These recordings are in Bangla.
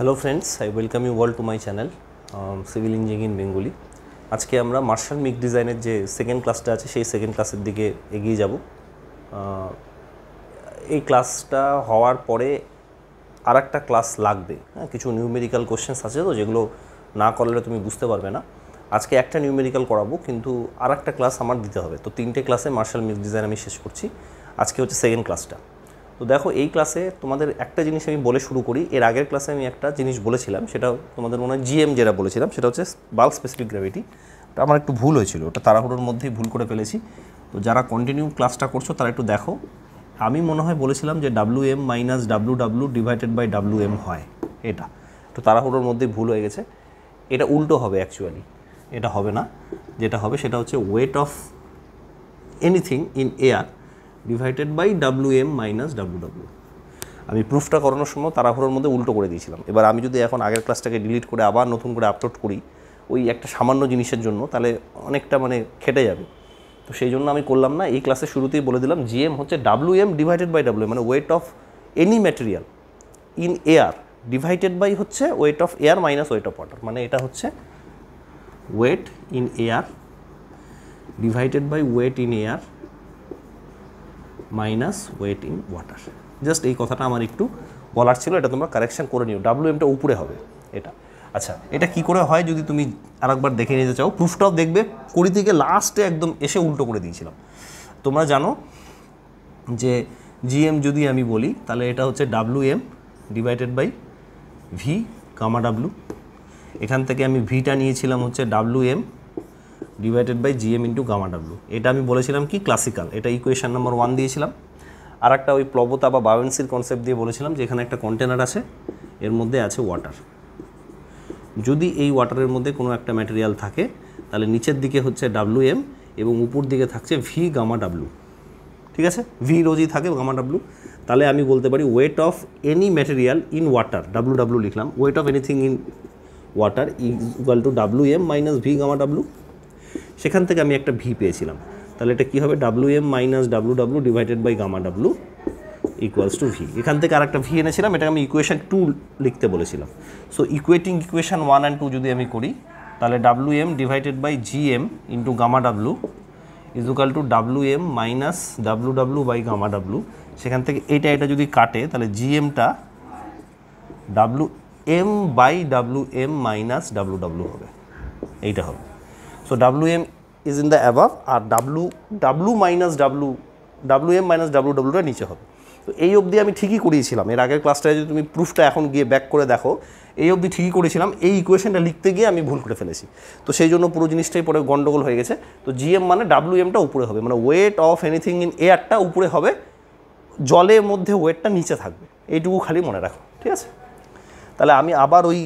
Hello friends I welcome you world to my channel civil engineering in Bengali আজকে আমরা মার্শাল মিক ডিজাইনের যে সেকেন্ড ক্লাসটা আছে সেই সেকেন্ড ক্লাসের দিকে এগিয়ে যাব এই ক্লাসটা হওয়ার পরে আর একটা ক্লাস লাগবে হ্যাঁ কিছু নিউমেরিক্যাল কোশ্চেন্স আছে তো যেগুলো না করলে তুমি বুঝতে পারবে না আজকে একটা নিউমেরিক্যাল করাবো কিন্তু আর একটা ক্লাস আমার দিতে হবে তো তিনটে ক্লাসে মার্শাল মিক ডিজাইন আমি শেষ করছি আজকে হচ্ছে সেকেন্ড ক্লাসটা তো দেখো এই ক্লাসে তোমাদের একটা জিনিস আমি বলে শুরু করি এর আগের ক্লাসে আমি একটা জিনিস বলেছিলাম সেটা তোমাদের মনে হয় জিএম যেটা বলেছিলাম সেটা হচ্ছে বাল্ক স্পেসিফিক গ্র্যাভিটি আমার একটু ভুল হয়েছিল ওটা তাড়াহুড়োর মধ্যেই ভুল করে ফেলেছি তো যারা কন্টিনিউ ক্লাসটা করছো তারা একটু দেখো আমি মনে হয় বলেছিলাম যে W M minus W W divided by W M হয় এটা তো তাড়াহুড়োর মধ্যেই ভুল হয়ে গেছে এটা উল্টো হবে অ্যাকচুয়ালি এটা হবে না যেটা হবে সেটা হচ্ছে weight of anything in air divided by W M minus W W আমি প্রুফটা করানোর সময় তাড়াহুড়োর মধ্যে উল্টো করে দিয়েছিলাম এবার আমি যদি এখন আগের ক্লাসটাকে ডিলিট করে আবার নতুন করে আপলোড করি ওই একটা সামান্য জিনিসের জন্য তাহলে অনেকটা মানে খেটে যাবে তো সেই জন্য আমি করলাম না এই ক্লাসের শুরুতেই বলে দিলাম জিএম হচ্ছে W M divided by W মানে weight of any material in air divided by হচ্ছে weight of air minus weight of water মানে এটা হচ্ছে weight in air divided by weight in air minus weight in water just এই কথাটা আমার একটু বলার ছিল এটা তোমরা কারেকশান করে নিও ডাব্লিউ এমটা উপরে হবে এটা আচ্ছা এটা কি করে হয় যদি তুমি আরেকবার দেখে নিতে চাও প্রুফটাও দেখবে কুড়ি থেকে লাস্টে একদম এসে উল্টো করে দিয়েছিলাম তোমরা জানো যে জিএম যদি আমি বলি তাহলে এটা হচ্ছে W M divided by V gamma W এখান থেকে আমি ভিটা নিয়েছিলাম হচ্ছে W M divided by GM into gamma W এটা আমি বলেছিলাম কি ক্লাসিক্যাল এটা ইকুয়েশান নাম্বার ওয়ান দিয়েছিলাম আর একটা ওই প্লবতা বা বায়েন্সির কনসেপ্ট দিয়ে বলেছিলাম যে এখানে একটা কন্টেনার আছে এর মধ্যে আছে ওয়াটার যদি এই ওয়াটারের মধ্যে কোনো একটা ম্যাটেরিয়াল থাকে তাহলে নিচের দিকে হচ্ছে ডাব্লু এম এবং উপর দিকে থাকছে ভি গামা ডাব্লু ঠিক আছে ভি রোজই থাকে গামা ডাব্লু তাহলে আমি বলতে পারি weight of any material in water W W লিখলাম weight of anything in water is equal to W M minus V gamma W সেখান থেকে আমি একটা ভি পেয়েছিলাম তাহলে এটা কী হবে W M minus W W divided by gamma W equals to V এখান থেকে আরেকটা ভি এনেছিলাম এটা আমি ইকুয়েশান টু লিখতে বলেছিলাম so equating equation one and two যদি আমি করি তাহলে W M divided by G M into gamma W is equal to W M minus W W by gamma W সেখান থেকে এটা এটা যদি কাটে তাহলে জি এমটা W M by W M minus W W হবে এইটা হবে So Wm is in the above আর W W minus W Wm minus WWটা নিচে হবে তো এই অবধি আমি ঠিকই করিয়েছিলাম এর আগের ক্লাসটায় যদি তুমি প্রুফটা এখন গিয়ে ব্যাক করে দেখো এই অবধি ঠিকই করেছিলাম এই ইকুয়েশনটা লিখতে গিয়ে আমি ভুল করে ফেলেছি তো সেই জন্য পুরো জিনিসটাই পরে গন্ডগোল হয়ে গেছে তো জিএম মানে ডাব্লু এমটা উপরে হবে মানে ওয়েট অফ এনিথিং ইন এয়ারটা উপরে হবে জলের মধ্যে ওয়েটটা নিচে থাকবে এইটুকু খালি মনে রাখো ঠিক আছে তাহলে আমি আবার ওই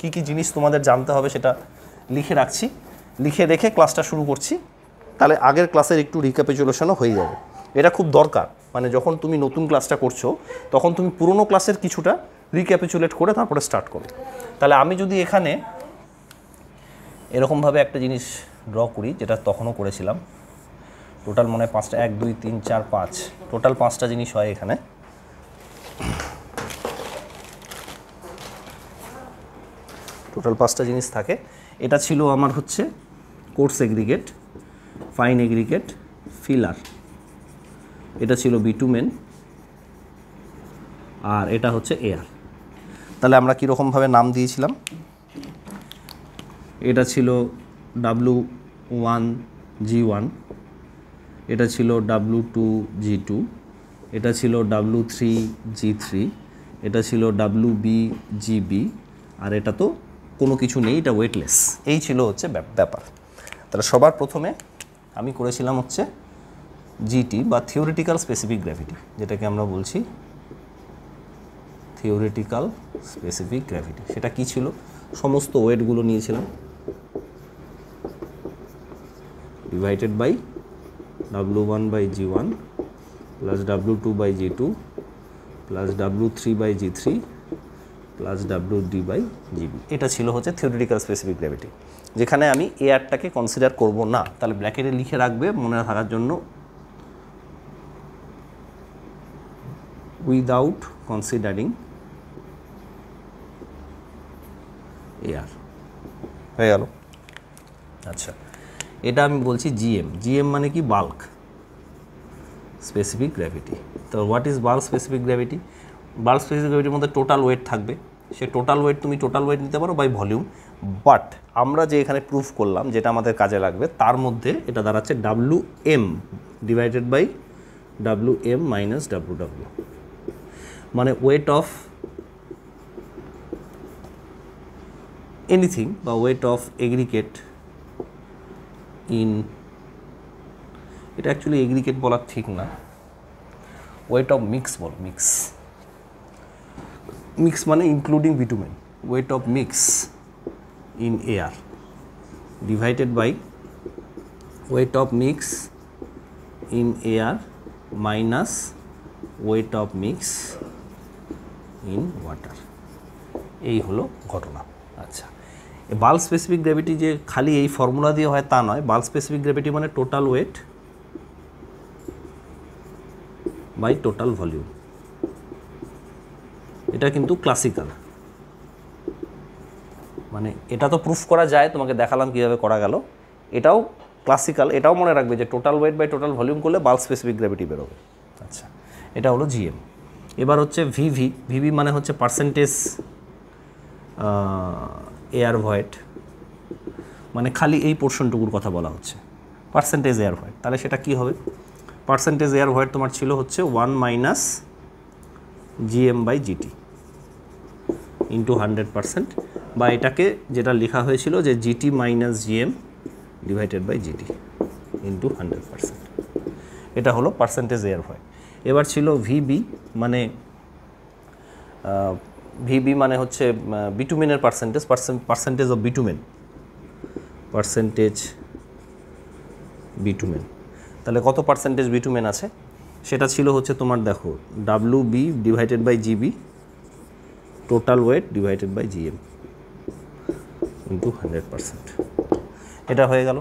কী কী জিনিস তোমাদের জানতে হবে সেটা লিখে রাখছি লিখে রেখে ক্লাসটা শুরু করছি তাহলে আগের ক্লাসের একটু রিক্যাপিচুলেশনও হয়ে যাবে এটা খুব দরকার মানে যখন তুমি নতুন ক্লাসটা করছো তখন তুমি পুরনো ক্লাসের কিছুটা রিক্যাপিচুলেট করে তারপরে স্টার্ট করো তাহলে আমি যদি এখানে এরকমভাবে একটা জিনিস ড্র করি যেটা তখনও করেছিলাম টোটাল মনে হয় পাঁচটা এক দুই তিন চার পাঁচ টোটাল পাঁচটা জিনিস হয় এখানে টোটাল পাঁচটা জিনিস থাকে এটা ছিল আমার হচ্ছে coarse aggregate fine aggregate filler এটা ছিল বিটুমেন আর এটা হচ্ছে এয়ার তাহলে আমরা কীরকমভাবে নাম দিয়েছিলাম এটা ছিল ডাব্লু ওয়ান জি ওয়ান এটা ছিল ডাব্লু টু জি টু এটা ছিল ডাব্লু থ্রি জি থ্রি এটা ছিল ডাব্লু বি জি বি আর এটা তো কোনো কিছু নেই এটা ওয়েটলেস এই ছিল হচ্ছে ব্যাপার তাহলে সবার প্রথমে আমি করেছিলাম হচ্ছে জিটি বা থিওরিটিক্যাল স্পেসিফিক গ্র্যাভিটি যেটাকে আমরা বলছি থিওরিটিক্যাল স্পেসিফিক গ্র্যাভিটি সেটা কি ছিল সমস্ত ওয়েটগুলো নিয়েছিলাম divided by W one by G one plus W two by G two plus W three by G three plus W D by GB এটা ছিল হচ্ছে থিওরিটিক্যাল স্পেসিফিক গ্র্যাভিটি যেখানে আমি এ আরটাকে কনসিডার করব না তাহলে ব্র্যাকেটে লিখে রাখবে মনে থাকার জন্য উইদাউট কনসিডারিং এ আর হয়ে গেল আচ্ছা এটা আমি বলছি জিএম জিএম মানে কি বাল্ক স্পেসিফিক গ্র্যাভিটি তো what is bulk specific gravity bulk specific গ্র্যাভিটির মধ্যে টোটাল ওয়েট থাকবে সে টোটাল ওয়েট তুমি টোটাল ওয়েট নিতে পারো বাই ভলিউম বাট আমরা যে এখানে প্রুফ করলাম যেটা আমাদের কাজে লাগবে তার মধ্যে এটা দাঁড়াচ্ছে W M divided by W M minus W W মানে ওয়েট অফ এনিথিং বা ওয়েট অফ এগ্রিকেট ইন এটা অ্যাকচুয়ালি এগ্রিকেট বলা ঠিক না ওয়েট অফ মিক্স বল মিক্স মিক্স মানে including bitumen weight of mix in air divided by weight of mix in air minus weight of mix in water এই হলো ঘটনা আচ্ছা বাল স্পেসিফিক গ্র্যাভিটি যে খালি এই ফর্মুলা দিয়ে হয় তা নয় বাল স্পেসিফিক গ্র্যাভিটি মানে total weight by total volume এটা কিন্তু ক্লাসিক্যাল মানে এটা তো প্রুফ করা যায় তোমাকে দেখালাম কীভাবে করা গেল এটাও ক্লাসিক্যাল এটাও মনে রাখবে যে total weight by total volume করলে বাল স্পেসিফিক গ্র্যাভিটি বেরোবে আচ্ছা এটা হলো জিএম এবার হচ্ছে ভিভি ভিভি মানে হচ্ছে পার্সেন্টেজ এয়ার ভয়েট মানে খালি এই পোর্শনটুকুর কথা বলা হচ্ছে পার্সেন্টেজ এয়ার ভয়েট তাহলে সেটা কী হবে পার্সেন্টেজ এয়ার ভয়েট তোমার ছিল হচ্ছে one minus GM by GT into hundred percent বা এটাকে যেটা লেখা হয়েছিল যে GT minus GM divided by GT into hundred percent এটা হলো পার্সেন্টেজ এয়ার ভয় এবার ছিল ভিবি মানে ভিবি মানে হচ্ছে বিটুমেনের percentage percentage of bitumen percentage bitumen তাহলে কত পার্সেন্টেজ বিটুমেন আছে সেটা ছিল হচ্ছে তোমার দেখো W B divided by GB total weight divided by GM কিন্তু হান্ড্রেড পারসেন্ট এটা হয়ে গেল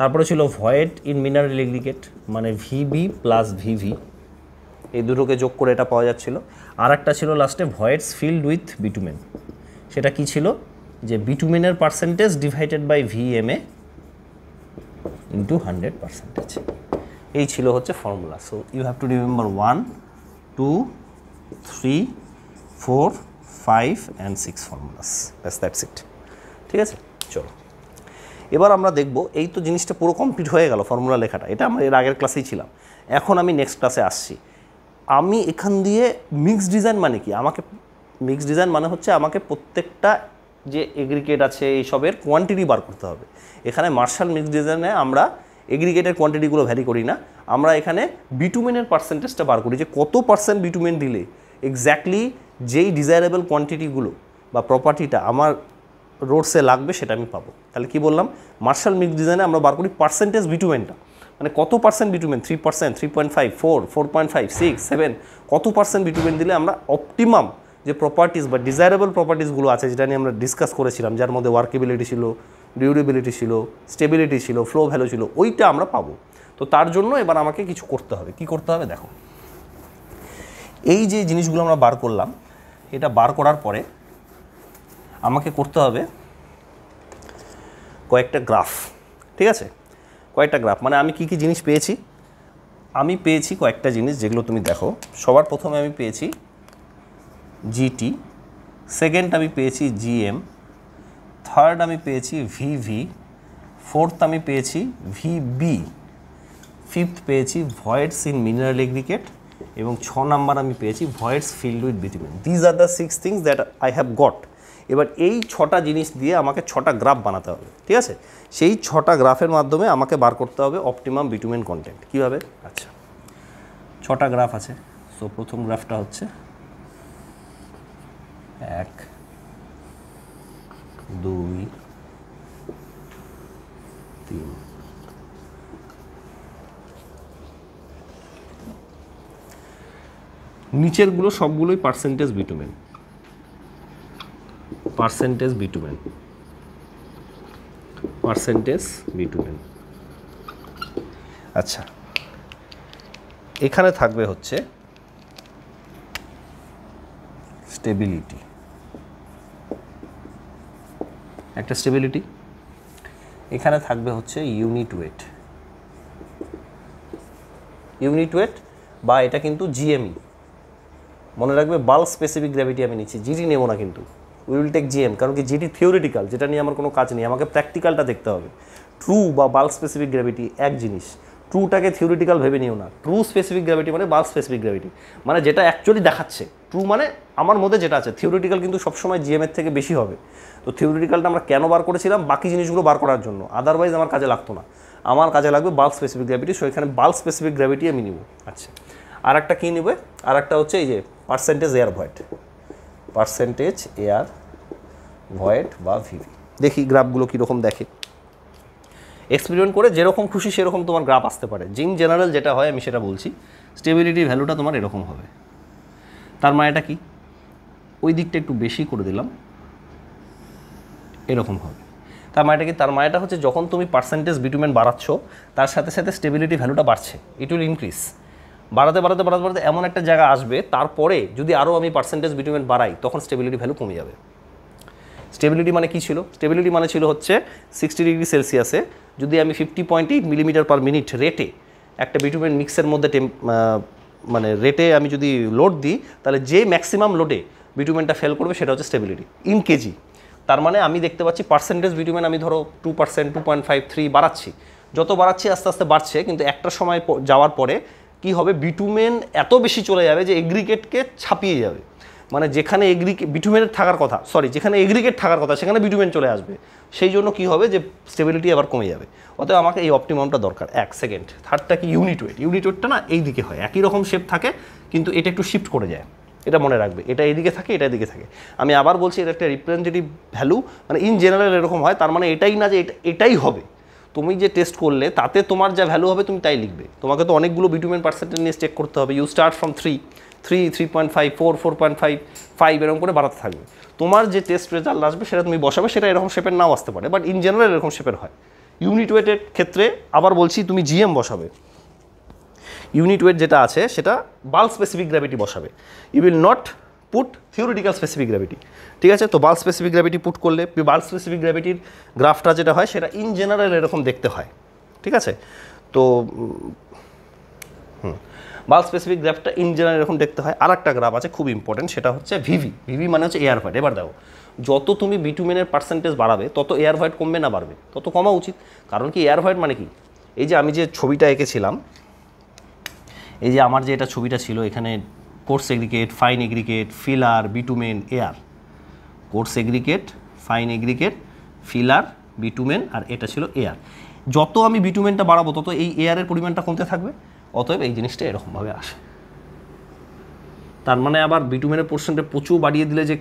তারপরে ছিল ভয়েড ইন মিনারেল এগ্রিগেট মানে ভিভি প্লাস ভিভি এই দুটোকে যোগ করে এটা পাওয়া যাচ্ছিল আর একটা ছিল লাস্টে ভয়েডস ফিল্ড উইথ বিটুমেন সেটা কি ছিল যে বিটুমেনের percentage divided by V M A into hundred percentage এই ছিল হচ্ছে formula so you have to remember one two three four five and six formulas ব্যাস দ্যাটস ইট ঠিক আছে চলো এবার আমরা দেখব এই তো জিনিসটা পুরো কমপ্লিট হয়ে গেল ফর্মুলা লেখাটা এটা আমরা এর আগের ক্লাসেই ছিলাম এখন আমি নেক্সট ক্লাসে আসছি আমি এখান দিয়ে মিক্সড ডিজাইন মানে কি আমাকে মিক্সড ডিজাইন মানে হচ্ছে আমাকে প্রত্যেকটা যে এগ্রিগেট আছে এইসবের কোয়ান্টিটি বার করতে হবে এখানে মার্শাল মিক্সড ডিজাইনে আমরা এগ্রিগেটের কোয়ান্টিটিগুলো ভ্যারি করি না আমরা এখানে বিটুমেনের পার্সেন্টেজটা বার করি যে কত পার্সেন্ট বিটুমেন দিলে এক্স্যাক্টলি যেই ডিজায়ারেবল কোয়ান্টিটিগুলো বা প্রপার্টিটা আমার রোডসে লাগবে সেটা আমি পাবো তাহলে কি বললাম মার্শাল মিক্স ডিজাইনে আমরা বার করি পার্সেন্টেজ বিটুমেনটা মানে কত percent bitumen three percent three point five four four point five six seven কত পার্সেন্ট বিটুমেন দিলে আমরা অপটিমাম যে প্রপার্টিস বা ডিজায়ারেবল প্রপার্টিসগুলো আছে যেটা নিয়ে আমরা ডিসকাস করেছিলাম যার মধ্যে ওয়ার্কেবিলিটি ছিল ডিউরেবিলিটি ছিল স্টেবিলিটি ছিল ফ্লো ভ্যালু ছিল ওইটা আমরা পাবো তো তার জন্য এবার আমাকে কিছু করতে হবে কি করতে হবে দেখো এই যে জিনিসগুলো আমরা বার করলাম এটা বার করার পরে আমাকে করতে হবে কয়েকটা গ্রাফ ঠিক আছে কয়েকটা গ্রাফ মানে আমি কি কি জিনিস পেয়েছি আমি পেয়েছি কয়েকটা জিনিস যেগুলো তুমি দেখো সবার প্রথমে আমি পেয়েছি জিটি সেকেন্ড আমি পেয়েছি জিএম থার্ড আমি পেয়েছি ভিভি ফোর্থ আমি পেয়েছি ভিবি ফিফথ পেয়েছি ভয়েডস ইন মিনারেল এগ্রিকেট এবং ছ নাম্বার আমি পেয়েছি voids filled with bitumen these are the six things that I have got এবার এই ছটা জিনিস দিয়ে আমাকে ছটা গ্রাফ বানাতে হবে ঠিক আছে সেই ছটা গ্রাফের মাধ্যমে আমাকে বার করতে হবে অপটিমাম বিটুমেন কন্টেন্ট কীভাবে আচ্ছা ছটা গ্রাফ আছে সো প্রথম গ্রাফটা হচ্ছে এক দুই তিন নিচেরগুলো সবগুলোই percentage bitumen percentage bitumen percentage bitumen আচ্ছা এখানে থাকবে হচ্ছে স্টেবিলিটি একটা স্টেবিলিটি এখানে থাকবে হচ্ছে ইউনিট ওয়েট ইউনিট ওয়েট বা এটা কিন্তু জিএমই e। মনে রাখবে বাল স্পেসিফিক গ্র্যাভিটি আমি নিচ্ছি জিডি নেব না কিন্তু উই উইল টেক জিএম কারণ কি জিডি থিওরিটিক্যাল যেটা নিয়ে আমার কোনো কাজ নেই আমাকে প্র্যাকটিক্যালটা দেখতে হবে ট্রু বা বাল্ক স্পেসিফিক গ্র্যাভিটি এক জিনিস ট্রুটাকে থিওরিটিক্যাল ভেবে নিও না ট্রু স্পেসিফিক গ্র্যাভিটি মানে বাল্ক স্পেসিফিক গ্র্যাভিটি মানে যেটা অ্যাকচুয়ালি দেখাচ্ছে ট্রু মানে আমার মধ্যে যেটা আছে থিওরিটিক্যাল কিন্তু সবসময় জিএমের থেকে বেশি হবে তো থিওরিটিক্যালটা আমরা কেন বার করেছিলাম বাকি জিনিসগুলো বার করার জন্য আদারওয়াইজ আমার কাজে লাগতো না আমার কাজে লাগবে বাল্ক স্পেসিফিক গ্র্যাভিটি সো এখানে বাল্ক স্পেসিফিক গ্র্যাভিটি আমি নিব আচ্ছা আর একটা কী নেবে আর একটা হচ্ছে এই যে percentage air void percentage air void বা ভিভি দেখি গ্রাফগুলো কীরকম দেখে এক্সপেরিমেন্ট করে যেরকম খুশি সেরকম তোমার গ্রাফ আসতে পারে জিন জেনারেল যেটা হয় আমি সেটা বলছি স্টেবিলিটি ভ্যালুটা তোমার এরকম হবে তার মায়াটা এটা কি ওই দিকটা একটু বেশি করে দিলাম এরকম হবে তার মায়েটা কি তার মায়াটা হচ্ছে যখন তুমি পার্সেন্টেজ বিটুমেন বাড়াচ্ছ তার সাথে সাথে স্টেবিলিটি ভ্যালুটা বাড়ছে ইট উইল ইনক্রিজ বাড়াতে বাড়াতে বাড়াতে বাড়াতে এমন একটা জায়গা আসবে তারপরে যদি আরও আমি পার্সেন্টেজ বিটুমেন্ট বাড়াই তখন স্টেবিলিটি ভ্যালু কমে যাবে স্টেবিলিটি মানে কি ছিল স্টেবিলিটি মানে ছিল হচ্ছে সিক্সটি ডিগ্রি সেলসিয়াসে যদি আমি fifty point eight millimetre per minute রেটে একটা বিটুমেন মিক্সের মধ্যে টেম মানে রেটে আমি যদি লোড দিই তাহলে যে ম্যাক্সিমাম লোডে বিটুমেনটা ফেল করবে সেটা হচ্ছে স্টেবিলিটি ইন কেজি তার মানে আমি দেখতে পাচ্ছি পার্সেন্টেজ বিটুমেন আমি ধরো two percent two point five three বাড়াচ্ছি যত বাড়াচ্ছি আস্তে আস্তে বাড়ছে কিন্তু একটা সময় যাওয়ার পরে কি হবে বিটুমেন এত বেশি চলে যাবে যে এগ্রিগেটকে ছাপিয়ে যাবে মানে যেখানে এগ্রি বিটুমেনের থাকার কথা সরি যেখানে এগ্রিগেট থাকার কথা সেখানে বিটুমেন চলে আসবে সেই জন্য কি হবে যে স্টেবিলিটি আবার কমে যাবে অতএব আমাকে এই অপটিমামটা দরকার এক সেকেন্ড থার্ডটা কি ইউনিট ওয়েট ইউনিট ওয়েটটা না এই দিকে হয় একই রকম শেপ থাকে কিন্তু এটা একটু শিফট করে যায় এটা মনে রাখবে এটা এদিকে থাকে এটা এদিকে থাকে আমি আবার বলছি এটা একটা রিপ্রেজেন্টেটিভ ভ্যালু মানে ইন জেনারেল এরকম হয় তার মানে এটাই না যে এটাই হবে তুমি যে টেস্ট করলে তাতে তোমার যা ভ্যালু হবে তুমি তাই লিখবে তোমাকে তো অনেকগুলো বিটুমেন পার্সেন্টেজ নিয়ে চেক করতে হবে you start from three three three point five four four point five five এরকম করে বাড়াতে থাকবে তোমার যে টেস্ট রেজাল্ট আসবে সেটা তুমি বসাবে সেটা এরকম শেপের নাও আসতে পারে বাট ইন জেনারেল এরকম শেপের হয় ইউনিট ওয়েটের ক্ষেত্রে আবার বলছি তুমি জিএম বসাবে ইউনিট ওয়েট যেটা আছে সেটা বাল স্পেসিফিক গ্র্যাভিটি বসাবে you will not put theoretical specific gravity ঠিক আছে তো বাল স্পেসিফিক গ্র্যাভিটি পুট করলে বাল স্পেসিফিক গ্র্যাভিটির গ্রাফটা যেটা হয় সেটা ইন জেনারেল এরকম দেখতে হয় ঠিক আছে তো হুম বাল স্পেসিফিক গ্রাফটা ইন জেনারেল এরকম দেখতে হয় আর একটা গ্রাফ আছে খুব ইম্পর্টেন্ট সেটা হচ্ছে ভিভি ভিভি মানে হচ্ছে এয়ার ভয়েড এবার দেখো যত তুমি বিটুমেনের পার্সেন্টেজ বাড়াবে তত এয়ার ভয়েড কমবে না বাড়বে তত কমা উচিত কারণ কি এয়ার ভয়েড মানে কি এই যে আমি যে ছবিটা এঁকেছিলাম এই যে আমার যে এটা ছবিটা ছিল এখানে coarse aggregate fine aggregate filler bitumen air coarse aggregate fine aggregate filler bitumen আর এটা ছিল এয়ার যত আমি বিটুমেনটা বাড়াবো তত এই এয়ারের পরিমাণটা কমতে থাকবে অতএব এই জিনিসটা এরকমভাবে আসে তার মানে আবার বিটুমেনের পোর্শনটা প্রচুর বাড়িয়ে দিলে যে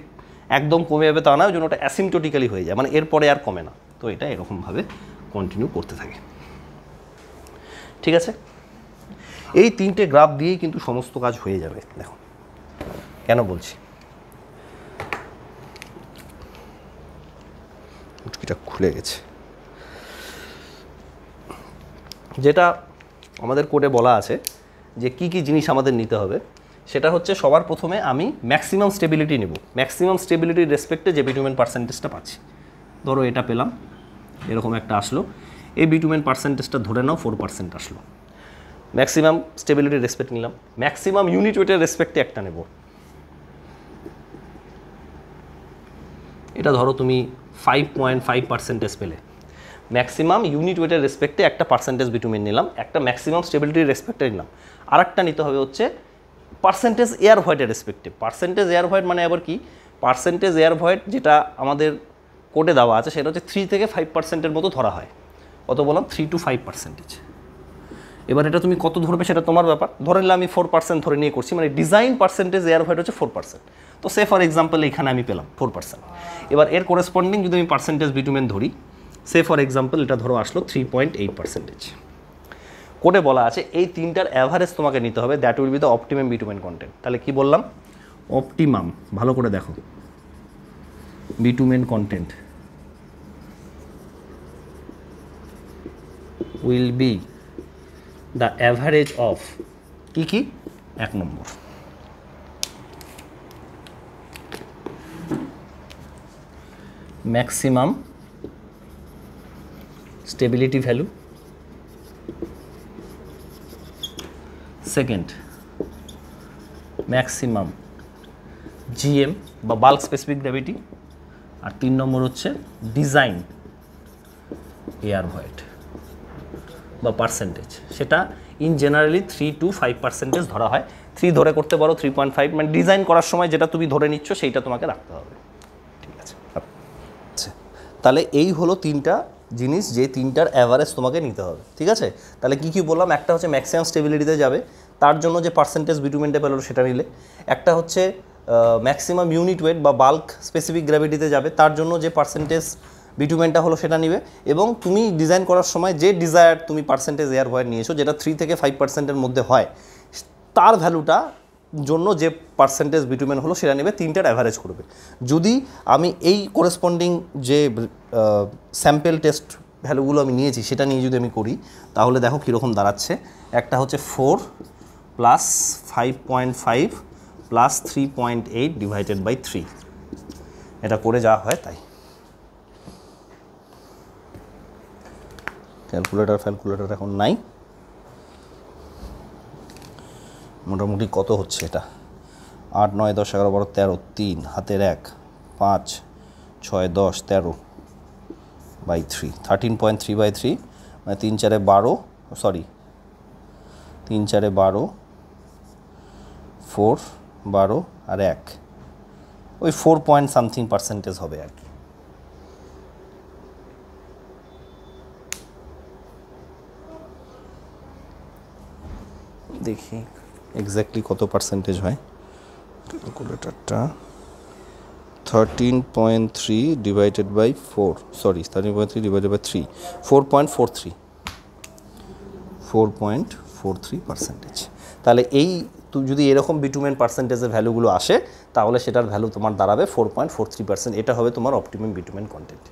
একদম কমে যাবে তা না ওই জন্য ওটা অ্যাসিমটোটিক্যালি হয়ে যায় মানে এরপরে আর কমে না তো এটা এরকমভাবে কন্টিনিউ করতে থাকে ঠিক আছে এই তিনটে গ্রাফ দিয়েই কিন্তু সমস্ত কাজ হয়ে যাবে দেখো কেন বলছি খুলে গেছে যেটা আমাদের কোর্টে বলা আছে যে কি কি জিনিস আমাদের নিতে হবে সেটা হচ্ছে সবার প্রথমে আমি ম্যাক্সিমাম স্টেবিলিটি নেব ম্যাক্সিমাম স্টেবিলিটির রেসপেক্টে যে বিটুমেন পার্সেন্টেজটা পাচ্ছি ধরো এটা পেলাম এরকম একটা আসলো এই বিটুমেন পার্সেন্টেজটা ধরে নাও ফোর পার্সেন্ট আসলো ম্যাক্সিমাম স্টেবিলিটি রেসপেক্ট নিলাম ম্যাক্সিমাম ইউনিট ওয়েটের রেসপেক্টে একটা নেব এটা ধরো তুমি ফাইভ পয়েন্ট ফাইভ পার্সেন্টেজ পেলে ম্যাক্সিমাম ইউনিট ওয়েটের রেসপেক্টে একটা পার্সেন্টেজ বিটুমিন নিলাম একটা ম্যাক্সিমাম স্টেবিলিটির রেসপেক্টে নিলাম আর একটা নিতে হবে হচ্ছে পার্সেন্টেজ এয়ার ভয়েডের রেসপেক্টে পার্সেন্টেজ এয়ার ভয়েড মানে আবার কি পার্সেন্টেজ এয়ার ভয়েড যেটা আমাদের কোর্টে দেওয়া আছে সেটা হচ্ছে থ্রি থেকে ফাইভ পার্সেন্টের মতো ধরা হয় কত বললাম থ্রি টু ফাইভ পার্সেন্টেজ এবার এটা তুমি কত ধরবে সেটা তোমার ব্যাপার ধরে নিলে আমি ফোর পার্সেন্ট ধরে নিয়ে করছি মানে ডিজাইন পার্সেন্টেজ এয়ার হোয়াইট হচ্ছে ফোর পার্সেন্ট তো সে ফর এক্সাম্পল এখানে আমি পেলাম ফোর পার্সেন্ট এবার এর করেসপন্ডিং যদি আমি পার্সেন্টেজ বিটুমেন ধরি সে ফর এক্সাম্পল এটা ধরো আসলো থ্রি পয়েন্ট এইট পার্সেন্টেজ কোটে বলা আছে এই তিনটার অ্যাভারেজ তোমাকে নিতে হবে that will be the optimum bitumen content তাহলে কি বললাম অপটিমাম ভালো করে দেখো bitumen content will be the average of কি কি এক নম্বর maximum stability value second maximum GM বা বাল্ক স্পেসিফিক গ্র্যাভিটি আর তিন নম্বর হচ্ছে ডিজাইন এয়ার হোয়াইট বা পার্সেন্টেজ সেটা in generally three two five percentage ধরা হয় থ্রি ধরে করতে পারো থ্রি পয়েন্ট ফাইভ মানে ডিজাইন করার সময় যেটা তুমি ধরে নিচ্ছ সেইটা তোমাকে রাখতে হবে ঠিক আছে আচ্ছা তাহলে এই হলো তিনটা জিনিস যে তিনটার অ্যাভারেজ তোমাকে নিতে হবে ঠিক আছে তাহলে কী কী বললাম একটা হচ্ছে ম্যাক্সিমাম স্টেবিলিটিতে যাবে তার জন্য যে পার্সেন্টেজ বিটুমেন্টে পেলো সেটা নিলে একটা হচ্ছে ম্যাক্সিমাম ইউনিট ওয়েট বা বাল্ক স্পেসিফিক গ্র্যাভিটিতে যাবে তার জন্য যে পার্সেন্টেজ বিটুমেনটা হলো সেটা নিবে এবং তুমি ডিজাইন করার সময় যে ডিজায়ার তুমি পার্সেন্টেজ এয়ার হোয়ার নিয়েছো যেটা থ্রি থেকে ফাইভ পার্সেন্টের মধ্যে হয় তার ভ্যালুটা জন্য যে পার্সেন্টেজ বিটুমেন হলো সেটা নেবে তিনটার অ্যাভারেজ করবে যদি আমি এই করেসপন্ডিং যে স্যাম্পেল টেস্ট ভ্যালুগুলো আমি নিয়েছি সেটা নিয়ে যদি আমি করি তাহলে দেখো কীরকম দাঁড়াচ্ছে একটা হচ্ছে four plus five point five plus three point eight divided by three এটা করে যাওয়া হয় তাই ক্যালকুলেটার ফ্যালকুলেটার এখন নাই মোটামুটি কত হচ্ছে এটা আট নয় দশ এগারো বারো তেরো তিন হাতের এক পাঁচ ছয় দশ তেরো by three thirteen point three by three মানে তিন চারে বারো সরি তিন চারে বারো ফোর বারো আর এক ওই ফোর পয়েন্ট সামথিং পার্সেন্টেজ হবে আর কি দেখি এক্স্যাক্টলি কত পার্সেন্টেজ হয় ক্যালকুলেটারটা thirteen point three divided by four sorry thirteen point three divided by three four point four three four point four three percentage তাহলে এই যদি এরকম বিটুমেন পার্সেন্টেজের ভ্যালুগুলো আসে তাহলে সেটার ভ্যালু তোমার দাঁড়াবে four point four three percent এটা হবে তোমার অপটিমাম বিটুমেন কন্টেন্ট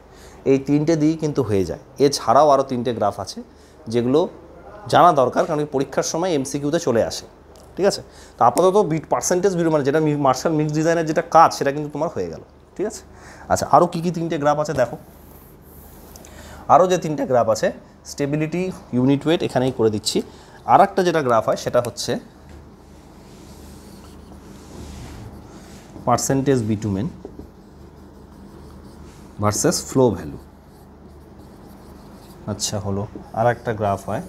এই তিনটে দিয়েই কিন্তু হয়ে যায় এছাড়াও আরও তিনটে গ্রাফ আছে যেগুলো জানা দরকার কারণ পরীক্ষার সময় এমসিকিউতে চলে আসে ঠিক আছে তো আপাতত বিট পার্সেন্টেজ বিরো মানে যেটা মার্শাল মিক্স ডিজাইনের যেটা কাজ সেটা কিন্তু তোমার হয়ে গেল ঠিক আছে আচ্ছা আরও কী কী তিনটে গ্রাফ আছে দেখো আরও যে তিনটে গ্রাফ আছে স্টেবিলিটি ইউনিট ওয়েট এখানেই করে দিচ্ছি আর একটা যেটা গ্রাফ হয় সেটা হচ্ছে percentage bitumen versus flow value আচ্ছা হলো আর একটা গ্রাফ হয়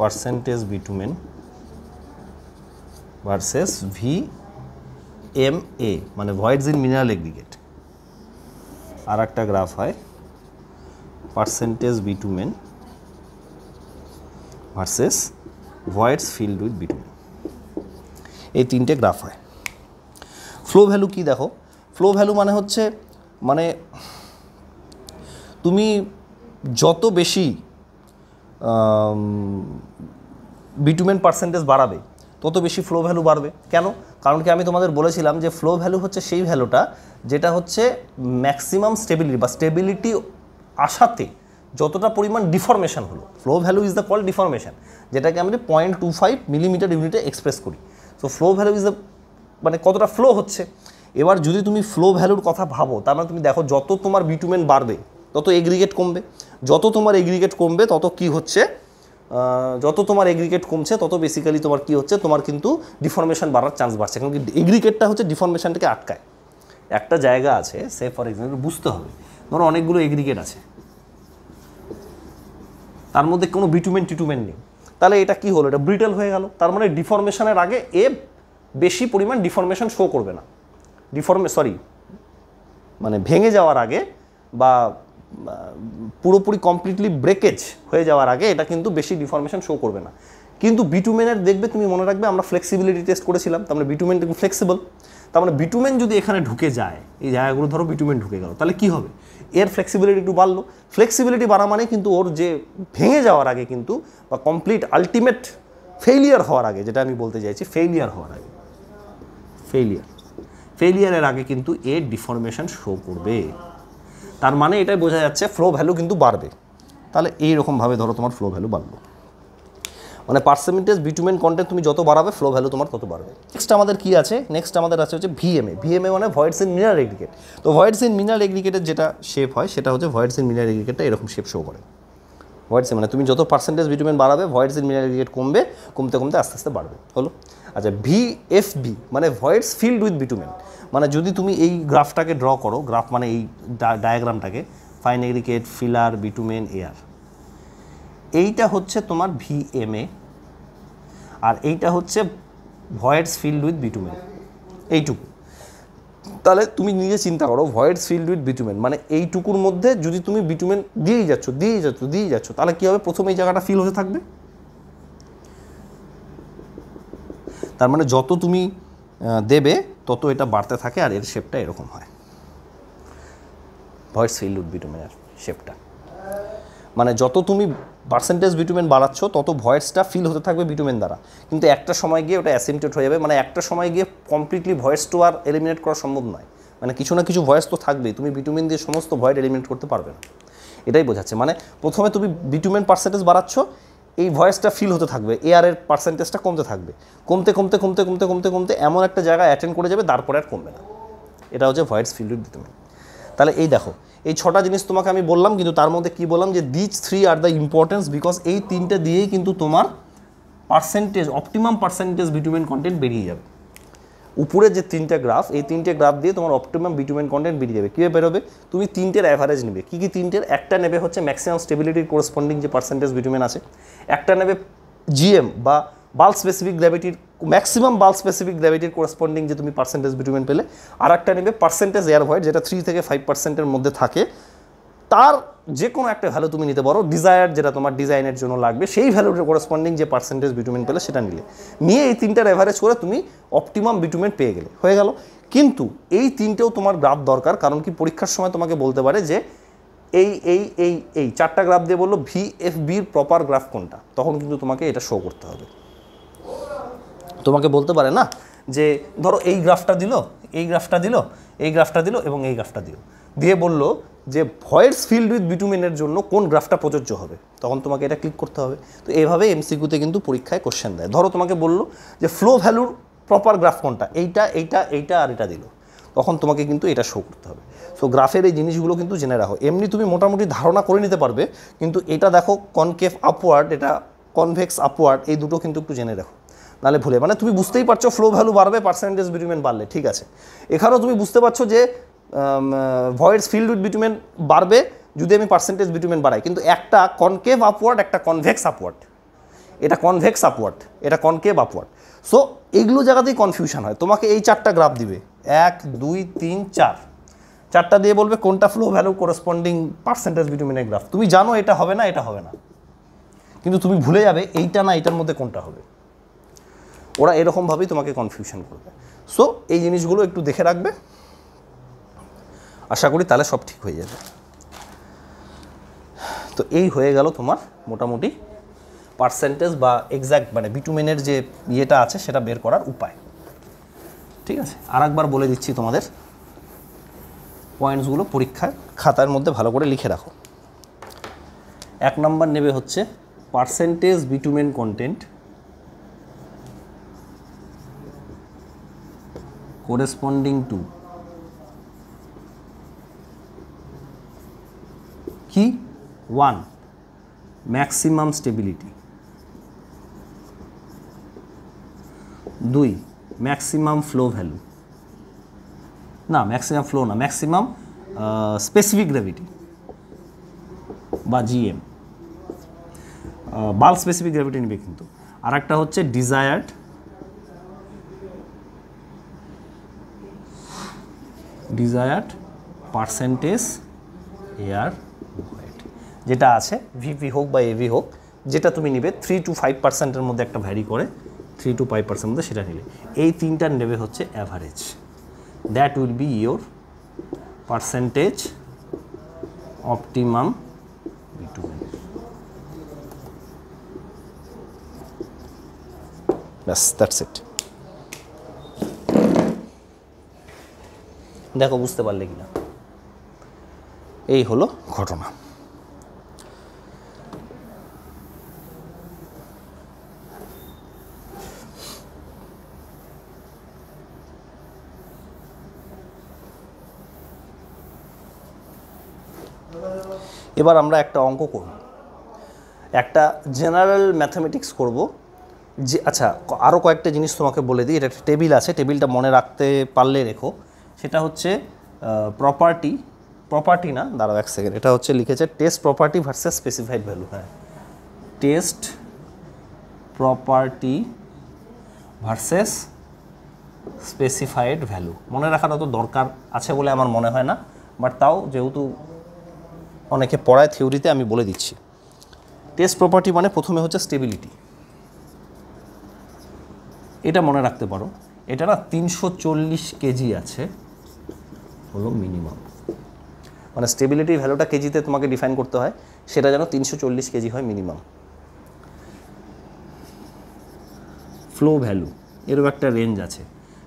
percentage bitumen versus V M A মানে ভয়েডস ইন মিনারেল এগ্রিগেট আর একটা গ্রাফ হয় percentage bitumen versus voids filled with bitumen এই তিনটে গ্রাফ হয় ফ্লো ভ্যালু কি দেখো ফ্লো ভ্যালু মানে হচ্ছে মানে তুমি যত বেশি বিটুমেন পার্সেন্টেজ বাড়াবে তত বেশি ফ্লো ভ্যালু বাড়বে কেন কারণ কি আমি তোমাদের বলেছিলাম যে ফ্লো ভ্যালু হচ্ছে সেই ভ্যালুটা যেটা হচ্ছে ম্যাক্সিমাম স্টেবিলিটি বা স্টেবিলিটি আসাতে যতটা পরিমাণ ডিফরমেশন হলো flow value is the call deformation যেটাকে আমি পয়েন্ট টু ফাইভ মিলিমিটার ইউনিটে এক্সপ্রেস করি so flow value is the মানে কতটা ফ্লো হচ্ছে এবার যদি তুমি ফ্লো ভ্যালুর কথা ভাবো তার মানে তুমি দেখো যত তোমার বিটুমেন বাড়বে তত এগ্রিগেট কমবে যত তোমার এগ্রিগেট কমবে তত কি হচ্ছে যত তোমার এগ্রিগেট কমছে তত বেসিক্যালি তোমার কি হচ্ছে তোমার কিন্তু ডিফরমেশন বাড়ার চান্স বাড়ছে কারণ কি এগ্রিগেটটা হচ্ছে ডিফরমেশানটাকে আটকায় একটা জায়গা আছে সে ফর এক্সাম্পল বুঝতে হবে ধরো অনেকগুলো এগ্রিগেট আছে তার মধ্যে কোনো বিটুমেন টিটুমেন নেই তাহলে এটা কি হলো এটা ব্রিটেল হয়ে গেল তার মানে ডিফরমেশনের আগে এ বেশি পরিমাণ ডিফরমেশন শো করবে না ডিফরমে সরি মানে ভেঙে যাওয়ার আগে বা পুরোপুরি কমপ্লিটলি ব্রেকেজ হয়ে যাওয়ার আগে এটা কিন্তু বেশি ডিফরমেশন শো করবে না কিন্তু বিটুমেনের দেখবে তুমি মনে রাখবে আমরা ফ্লেক্সিবিলিটি টেস্ট করেছিলাম তার মানে বিটুমেন ফ্লেক্সিবল তার মানে বিটুমেন যদি এখানে ঢুকে যায় এই জায়গাগুলো ধরো বিটুমেন ঢুকে গেল তাহলে কি হবে এর ফ্লেক্সিবিলিটি একটু বাড়লো ফ্লেক্সিবিলিটি বাড়া মানে কিন্তু ওর যে ভেঙে যাওয়ার আগে কিন্তু বা কমপ্লিট আলটিমেট ফেইলিয়ার হওয়ার আগে যেটা আমি বলতে চাইছি ফেইলিয়ার হওয়ার আগে ফেইলিয়ার ফেইলিয়ারের আগে কিন্তু এ ডিফরমেশন শো করবে তার মানে এটাই বোঝা যাচ্ছে ফ্লো ভ্যালু কিন্তু বাড়বে তাহলে এই রকমভাবে ধরো তোমার ফ্লো ভ্যালু বাড়লো মানে পার্সেন্টেজ বিটুমেন কন্টেন্ট তুমি যত বাড়াবে ফ্লো ভ্যালু তোমার তত বাড়বে নেক্সট আমাদের কি আছে নেক্সট আমাদের আছে হচ্ছে ভিএমএ ভিএমএ মানে ভয়েডস ইন মিনার এগ্রিকেট তো ভয়েডস ইন মিনার এগ্রিকেটের যেটা শেপ হয় সেটা হচ্ছে ভয়েডস ইন মিনার এগ্রিকেটটা এরকম শেপ শো করে ভয়েডস মানে তুমি যত পার্সেন্টেজ বিটুমেন বাড়াবে ভয়েডস ইন মিনার এগ্রিকেট কমবে কমতে কমতে আস্তে আস্তে বাড়বে হলো আচ্ছা ভিএফবি মানে ভয়েডস ফিল্ড উইথ বিটুমেন মানে যদি তুমি এই গ্রাফটাকে ড্র করো গ্রাফ মানে এই ডায়াগ্রামটাকে fine aggregate filler bitumen air এইটা হচ্ছে তোমার ভি এম এ আর এইটা হচ্ছে ভয়েডস ফিল্ড উইথ বিটুমেন এইটুকু তাহলে তুমি নিজে চিন্তা করো ভয়েডস ফিল্ড উইথ বিটুমেন মানে এইটুকুর মধ্যে যদি তুমি বিটুমেন দিয়েই যাচ্ছ দিয়েই যাচ্ছ দিয়েই যাচ্ছ তাহলে কী হবে প্রথমে এই জায়গাটা ফিল হতে থাকবে তার মানে যত তুমি দেবে তত এটা বাড়তে থাকে আর এর শেপটা এরকম হয় ভয়েস ফিল্ড বিটুমেনের শেপটা মানে যত তুমি পার্সেন্টেজ বিটুমেন বাড়াচ্ছ তত ভয়েসটা ফিল হতে থাকবে বিটুমেন দ্বারা কিন্তু একটা সময় গিয়ে ওটা অ্যাসিমটেড হয়ে যাবে মানে একটা সময় গিয়ে কমপ্লিটলি ভয়েস টু আর এলিমিনেট করা সম্ভব নয় মানে কিছু না কিছু ভয়েস তো থাকবেই তুমি বিটুমেন দিয়ে সমস্ত ভয়েড এলিমিনেট করতে পারবে না এটাই বোঝাচ্ছে মানে প্রথমে তুমি বিটুমেন পার্সেন্টেজ বাড়াচ্ছ এই ভয়েসটা ফিল হতে থাকবে এয়ারের পার্সেন্টেজটা কমতে থাকবে কমতে কমতে কমতে কমতে কমতে কমতে এমন একটা জায়গা অ্যাটেন্ড করে যাবে তারপরে আর কমবে না এটা হচ্ছে ভয়েস ফিল ডিটারমেন্ট তাহলে এই দেখো এই ছটা জিনিস তোমাকে আমি বললাম কিন্তু তার মধ্যে কি বললাম যে these three are the importance because এই তিনটে দিয়েই কিন্তু তোমার percentage optimum percentage bitumen content বেরিয়ে যাবে উপরে যে তিনটা গ্রাফ এই তিনটে গ্রাফ দিয়ে তোমার অপটিমাম বিটুমেন কন্টেন্ট বেরিয়ে যাবে কীভাবে বেরোবে তুমি তিনটের অ্যাভারেজ নেবে কী কী তিনটের একটা নেবে হচ্ছে ম্যাক্সিমাম স্টেবিলিটির কোরসপন্ডিং যে পার্সেন্টেজ বিটুমেন আছে একটা নেবে জিএম বা বাল স্পেসিফিক গ্র্যাভিটির ম্যাক্সিমাম বাল স্পেসিফিক গ্র্যাভিটির কোরসপন্ডিং যে তুমি পার্সেন্টেজ বিটুমেন পেলে আর একটা নেবে পার্সেন্টেজ এয়ার ভয়েড যেটা থ্রি থেকে ফাইভ পার্সেন্টের মধ্যে থাকে তার যে কোনো একটা ভ্যালু তুমি নিতে পারো ডিজায়ার যেটা তোমার ডিজাইনের জন্য লাগবে সেই ভ্যালুর করেসপন্ডিং যে পার্সেন্টেজ বিটুমেন পেলে সেটা নিলে নিয়ে এই তিনটার অ্যাভারেজ করে তুমি অপটিমাম বিটুমেন পেয়ে গেলে হয়ে গেল কিন্তু এই তিনটেও তোমার গ্রাফ দরকার কারণ কি পরীক্ষার সময় তোমাকে বলতে পারে যে এই এই এই এই চারটা গ্রাফ দিয়ে বললো ভি এফ বির প্রপার গ্রাফ কোনটা তখন কিন্তু তোমাকে এটা শো করতে হবে তোমাকে বলতে পারে না যে ধরো এই গ্রাফটা দিল এই গ্রাফটা দিল এই গ্রাফটা দিল এবং এই গ্রাফটা দিল দিয়ে বললো যে ভয়েস ফিল্ড উইথ বিটুমিনের জন্য কোন গ্রাফটা প্রযোজ্য হবে তখন তোমাকে এটা ক্লিক করতে হবে তো এভাবে এমসিকিউতে কিন্তু পরীক্ষায় কোশ্চেন দেয় ধরো তোমাকে বললো যে ফ্লো ভ্যালুর প্রপার গ্রাফ কোনটা এইটা এইটা এইটা আর এটা দিল তখন তোমাকে কিন্তু এটা শো করতে হবে সো গ্রাফের এই জিনিসগুলো কিন্তু জেনে রাখো এমনি তুমি মোটামুটি ধারণা করে নিতে পারবে কিন্তু এটা দেখো কনকেভ আপওয়ার্ড এটা কনভেক্স আপওয়ার্ড এই দুটো কিন্তু একটু জেনে রাখো নাহলে ভুলে মানে তুমি বুঝতেই পারছো ফ্লো ভ্যালু বাড়বে পার্সেন্টেজ বিটুমেন বাড়লে ঠিক আছে এখানেও তুমি বুঝতে পারছো যে ভয়েস ফিল্ড উইথ বিটুমেন বাড়বে যদি আমি পার্সেন্টেজ বিটুমেন বাড়াই কিন্তু একটা কনকেভ আপওয়ার্ড একটা কনভেক্স আপওয়ার্ড এটা কনভেক্স আপওয়ার্ড এটা কনকেভ আপওয়ার্ড সো এইগুলো জায়গাতেই কনফিউশন হয় তোমাকে এই চারটা গ্রাফ দিবে এক দুই তিন চার চারটা দিয়ে বলবে কোনটা ফ্লো ভ্যালু করেসপন্ডিং পার্সেন্টেজ বিটুমিনের গ্রাফ তুমি জানো এটা হবে না এটা হবে না কিন্তু তুমি ভুলে যাবে এইটা না এটার মধ্যে কোনটা হবে ওরা এরকমভাবেই তোমাকে কনফিউশন করবে সো এই জিনিসগুলো একটু দেখে রাখবে আশা করি তাহলে সব ঠিক হয়ে যাবে তো এই হয়ে গেল তোমার মোটামুটি পার্সেন্টেজ বা এক্স্যাক্ট মানে বিটুমেনের যে ইয়েটা আছে সেটা বের করার উপায় ঠিক আছে আর একবার বলে দিচ্ছি তোমাদের পয়েন্টসগুলো পরীক্ষার খাতার মধ্যে ভালো করে লিখে রাখো এক নম্বর নেবে হচ্ছে percentage bitumen content corresponding to কি ওয়ান ম্যাক্সিমাম স্টেবিলিটি দুই ম্যাক্সিমাম ফ্লো ভ্যালু না ম্যাক্সিমাম ফ্লো না ম্যাক্সিমাম স্পেসিফিক গ্র্যাভিটি বা জিএম বাল স্পেসিফিক গ্র্যাভিটি নেবে কিন্তু আর একটা হচ্ছে ডিজায়ার্ড ডিজায়ার্ড পার্সেন্টেজ এয়ার যেটা আছে ভিপি হোক বা এভি হোক যেটা তুমি নেবে থ্রি টু ফাইভ পার্সেন্টের মধ্যে একটা ভ্যারি করে থ্রি টু ফাইভ পার্সেন্ট মধ্যে সেটা নিলে এই তিনটা নেবে হচ্ছে average that will be your percentage optimum ব্যাস দ্যাটস ইট দেখো বুঝতে পারলে কিনা এই হলো ঘটনা এবার আমরা একটা অঙ্ক করব একটা জেনারেল ম্যাথামেটিক্স করব যে আচ্ছা আরও কয়েকটা জিনিস তোমাকে বলে দিই এটা একটা টেবিল আছে টেবিলটা মনে রাখতে পারলে রেখো সেটা হচ্ছে প্রপার্টি প্রপার্টি না দাঁড়াও এক সেকেন্ড এটা হচ্ছে লিখেছে test property versus specified value হ্যাঁ test property versus specified value মনে রাখাটা তো দরকার আছে বলে আমার মনে হয় না বাট তাও যেহেতু অনেকে পড়ায় থিওরিতে আমি বলে দিচ্ছি টেস্ট প্রপার্টি মানে প্রথমে হচ্ছে স্টেবিলিটি এটা মনে রাখতে পারো এটা না তিনশো কেজি আছে হলো মিনিমাম মানে স্টেবিলিটি ভ্যালুটা কেজিতে তোমাকে ডিফাইন করতে হয় সেটা যেন তিনশো কেজি হয় মিনিমাম ফ্লো ভ্যালু এরও একটা রেঞ্জ আছে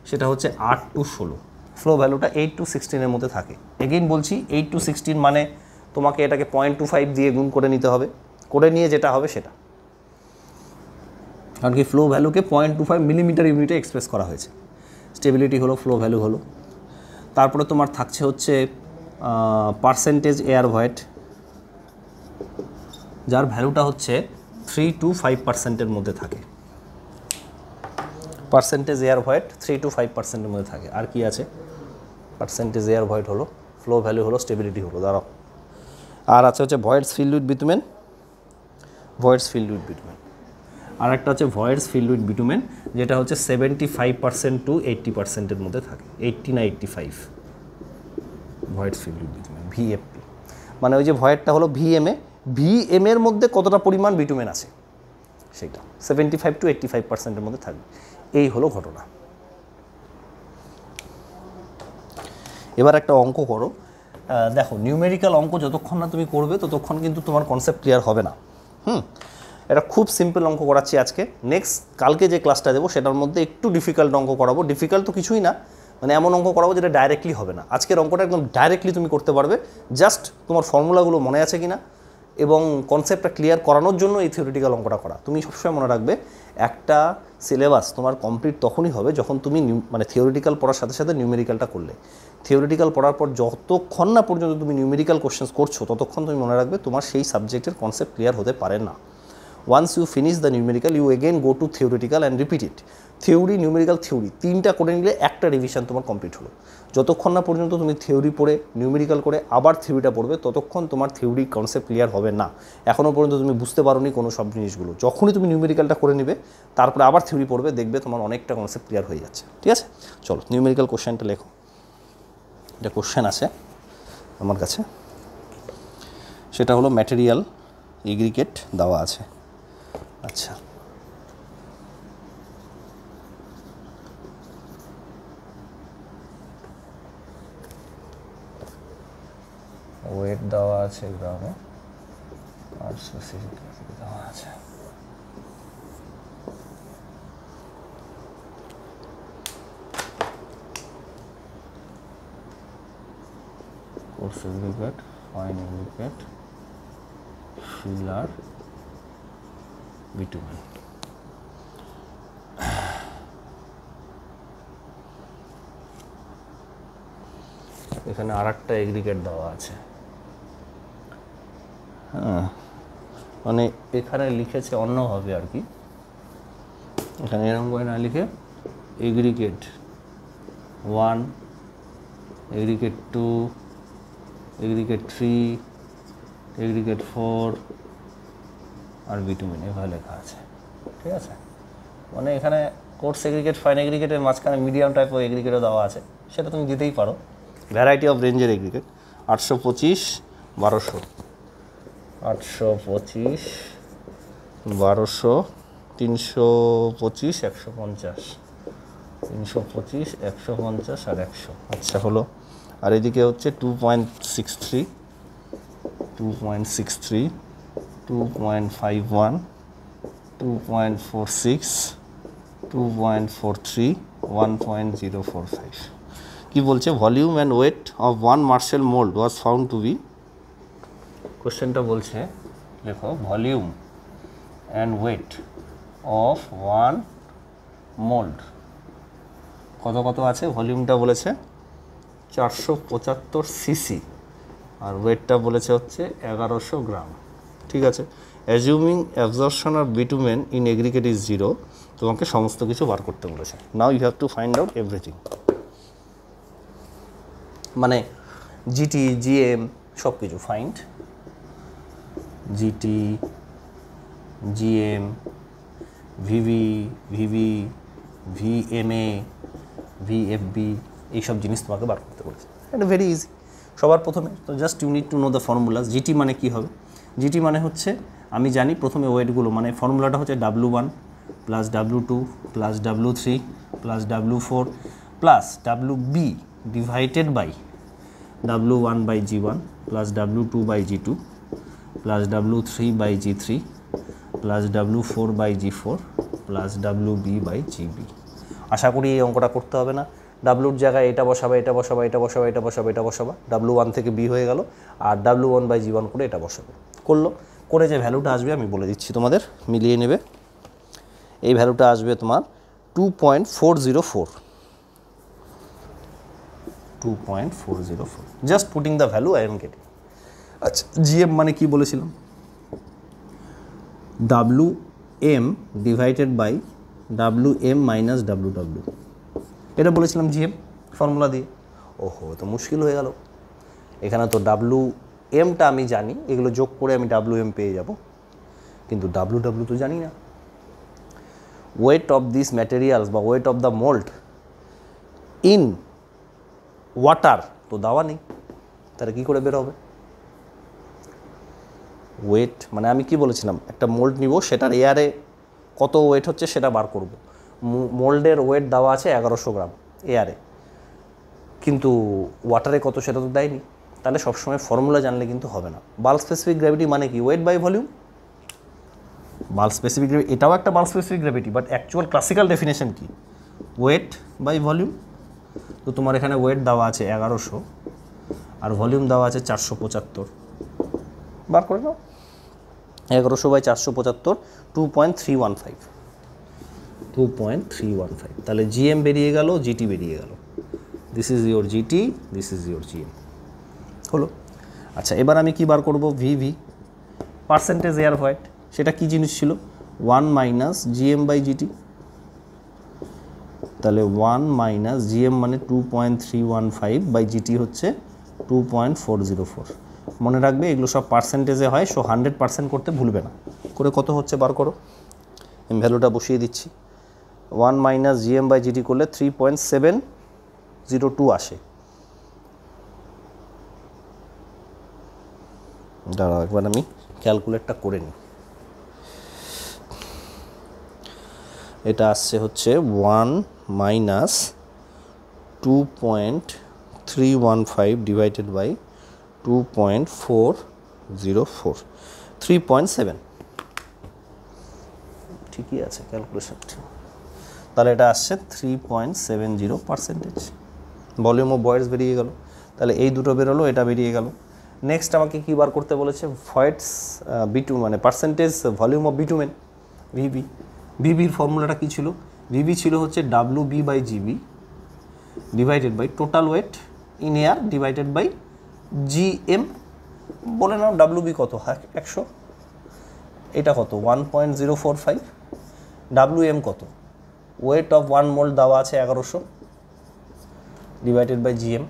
সেটা হচ্ছে আট টু ষোলো ফ্লো ভ্যালুটা এইট টু সিক্সটিনের মধ্যে থাকে এগেইন বলছি এইট টু সিক্সটিন মানে তোমাকে এটাকে পয়েন্ট টু ফাইভ দিয়ে গুণ করে নিতে হবে করে নিয়ে যেটা হবে সেটা কারণ কি ফ্লো ভ্যালুকে পয়েন্ট টু ফাইভ মিলিমিটার ইউনিটে এক্সপ্রেস করা হয়েছে স্টেবিলিটি হলো ফ্লো ভ্যালু হলো তারপরে তোমার থাকছে হচ্ছে পার্সেন্টেজ এয়ার ভয়েট যার ভ্যালুটা হচ্ছে থ্রি টু ফাইভ পার্সেন্টের মধ্যে থাকে percentage air void three two five পার্সেন্টের মধ্যে থাকে আর কি আছে পার্সেন্টেজ এয়ার ভয়েট হলো ফ্লো ভ্যালু হলো স্টেবিলিটি হলো দাঁড়াও আর আছে হচ্ছে voids filled with bitumen voids filled with bitumen আর একটা হচ্ছে ভয়েডস ফিল্ড উইথ বিটুমেন যেটা হচ্ছে seventy five percent to eighty পার্সেন্টের মধ্যে থাকে এইটটি না eighty five voids filled with bitumen VFP মানে ওই যে ভয়েডটা হলো ভিএমএ এর মধ্যে কতটা পরিমাণ বিটুমেন আছে সেটা seventy five to eighty five পার্সেন্টের মধ্যে থাকবে এই হলো ঘটনা এবার একটা অঙ্ক করো দেখো নিউমেরিক্যাল অঙ্ক যতক্ষণ না তুমি করবে ততক্ষণ কিন্তু তোমার কনসেপ্ট ক্লিয়ার হবে না হুম এটা খুব সিম্পল অঙ্ক করাচ্ছি আজকে নেক্সট কালকে যে ক্লাসটা দেবো সেটার মধ্যে একটু ডিফিকাল্ট অঙ্ক করাবো ডিফিকাল্ট তো কিছুই না মানে এমন অঙ্ক করাবো যেটা ডাইরেক্টলি হবে না আজকের অঙ্কটা একদম ডাইরেক্টলি তুমি করতে পারবে জাস্ট তোমার ফর্মুলাগুলো মনে আছে কি না এবং কনসেপ্টটা ক্লিয়ার করানোর জন্য এই থিওরিটিক্যাল অঙ্কটা করা তুমি সবসময় মনে রাখবে একটা সিলেবাস তোমার কমপ্লিট তখনই হবে যখন তুমি মানে থিওরিটিক্যাল পড়ার সাথে সাথে নিউমেরিক্যালটা করলে থিওরিটিক্যাল পড়ার পর যতক্ষণ না পর্যন্ত তুমি নিউমেরিক্যাল কোশ্চেন্স করছো ততক্ষণ তুমি মনে রাখবে তোমার সেই সাবজেক্টের কনসেপ্ট ক্লিয়ার হতে পারে না once you finish the numerical you again go to theoretical and repeat it theory numerical theory তিনটা করে নিলে একটা রিভিশন তোমার কমপ্লিট হলো যতক্ষণ না পর্যন্ত তুমি থিওরি পড়ে নিউমেরিক্যাল করে আবার থিওরিটা পড়বে ততক্ষণ তোমার থিওরি কনসেপ্ট ক্লিয়ার হবে না এখনও পর্যন্ত তুমি বুঝতে পারোনি কোনো সব জিনিসগুলো যখনই তুমি নিউমেরিক্যালটা করে নেবে তারপরে আবার থিওরি পড়বে দেখবে তোমার অনেকটা কনসেপ্ট ক্লিয়ার হয়ে যাচ্ছে ঠিক আছে চলো নিউমেরিক্যাল কোশ্চেনটা লেখো একটা কোশ্চেন আছে আমার কাছে সেটা হলো ম্যাটেরিয়াল এগ্রিকেট দেওয়া আছে আচ্ছা ওয়েট দেওয়া আছে গ্রামে আর স্পেসিফিক দেওয়া আছে কোর্সেস ফিল আর উইকেট টু বিটুমেন এখানে আর একটা এগ্রিগেট দেওয়া আছে হ্যাঁ মানে এখানে লিখেছে অন্যভাবে আর কি এখানে এরকম করে না লিখে aggregate one aggregate two aggregate three aggregate four আর বিটুমিন এভাবে লেখা আছে ঠিক আছে মানে এখানে কোর্স এগ্রিগেট ফাইন এগ্রিগেটের মাঝখানে মিডিয়াম টাইপ অফ এগ্রিগেটও দেওয়া আছে সেটা তুমি দিতেই পারো ভ্যারাইটি অফ রেঞ্জের এগ্রিগেট আটশো পঁচিশ বারোশো আটশো পঁচিশ বারোশো তিনশো পঁচিশ একশো পঞ্চাশ তিনশো পঁচিশ একশো পঞ্চাশ আর একশো আচ্ছা হলো আর এদিকে হচ্ছে two point six three two point six three two point five one two point four six two point four three one point zero four five কী বলছে volume and weight of one Marshall mould was found to be কোশ্চেনটা বলছে দেখো volume and weight of one mould কত কত আছে ভলিউমটা বলেছে চারশো পঁচাত্তর সিসি আর ওয়েটটা বলেছে হচ্ছে এগারোশো গ্রাম ঠিক আছে অ্যাজিউমিং অ্যাবজর্পশন আর bitumen in aggregate is zero তোমাকে সমস্ত কিছু বার করতে বলেছে now you have to find out everything মানে জিটি জিএম সব কিছু find GT GM VV VV VMA VFB এইসব জিনিস তোমাকে বার করতে বলছে এটা ভেরি ইজি সবার প্রথমে তো just you to know the formulas GT মানে কি হবে জিটি মানে হচ্ছে আমি জানি প্রথমে ওয়েটগুলো মানে ফর্মুলাটা হচ্ছে W one plus W two plus W three plus W four plus W B divided by W one by G one plus W two by G two plus W three by G three plus W four by G four plus W B by G B আশা করি এই অঙ্কটা করতে হবে না ডাব্লুর জায়গায় এটা বসাবা এটা বসাবা এটা বসাবা এটা বসাবা এটা বসাবা ডাব্লু ওয়ান থেকে বি হয়ে গেল আর W one by G one করে এটা বসাবে করলো করে যে ভ্যালুটা আসবে আমি বলে দিচ্ছি তোমাদের মিলিয়ে নেবে এই ভ্যালুটা আসবে তোমার two point four zero four two point four zero four just putting the value I am getting আচ্ছা জিএম মানে কি বলেছিলাম W M divided by W M minus W W এটা বলেছিলাম জিএম ফর্মুলা দিয়ে ওহো তো মুশকিল হয়ে গেল এখানে তো ডাব্লু এমটা আমি জানি এগুলো যোগ করে আমি ডাব্লু এম পেয়ে যাব কিন্তু ডাব্লু ডাব্লু তো জানি না ওয়েট অফ দিস ম্যাটেরিয়ালস বা weight of the mould in water তো দেওয়া নেই তাহলে কী করে বের হবে ওয়েট মানে আমি কি বলেছিলাম একটা মোল্ট নিব সেটার এয়ারে কত ওয়েট হচ্ছে সেটা বার করব মোল্ডের ওয়েট দেওয়া আছে এগারোশো গ্রাম এয়ারে কিন্তু ওয়াটারে কত সেটা তো দেয়নি তাহলে সবসময় ফর্মুলা জানলে কিন্তু হবে না বাল স্পেসিফিক গ্র্যাভিটি মানে কি weight by volume bulk specific gravity এটাও একটা bulk specific gravity but actual classical definition কি ওয়েট বাই ভলিউম তো তোমার এখানে ওয়েট দেওয়া আছে এগারোশো আর ভলিউম দেওয়া আছে চারশো পঁচাত্তর বার করে দাও এগারোশো বাই চারশো পঁচাত্তর two point three one five two point three one five তাহলে জিএম বেরিয়ে গেল জিটি বেরিয়ে গেল this is your GT this is your GM হলো আচ্ছা এবার আমি কি বার করব ভিভি পার্সেন্টেজ এয়ার হোয়াইট সেটা কি জিনিস ছিল one minus GM by GT তাহলে ওয়ান মাইনাস জিএম মানে two point three one five by GT হচ্ছে two point four zero four মনে রাখবে এগুলো সব পার্সেন্টেজে হয় সো হান্ড্রেড পার্সেন্ট করতে ভুলবে না করে কত হচ্ছে বার করো আমি ভ্যালুটা বসিয়ে দিচ্ছি one minus GM by GT করলে three point seven zero two আসে দাঁড়াও একবার আমি ক্যালকুলেটটা করে নিই এটা আসছে হচ্ছে one minus two point three one five divided by two point four zero four three point seven ঠিকই আছে ক্যালকুলেশনটা তাহলে এটা আসছে three point seven zero percentage volume ও বয়েস বেরিয়ে গেল তাহলে এই দুটো বেরোলো এটা বেরিয়ে গেল নেক্সট আমাকে কী বার করতে বলেছে ভয়েডস বিটু মানে percentage volume of bitumen VB ভিবির ফর্মুলাটা কী ছিল ভিবি ছিল হচ্ছে W B by GB divided by total weight in air divided by G M বলে নাও ডাব্লু বি কত হ্যাঁ, একশো এটা কত one point zero four five W M কত ওয়েট অফ ওয়ান মোল্ড দেওয়া আছে এগারোশো ডিভাইডেড বাই জিএম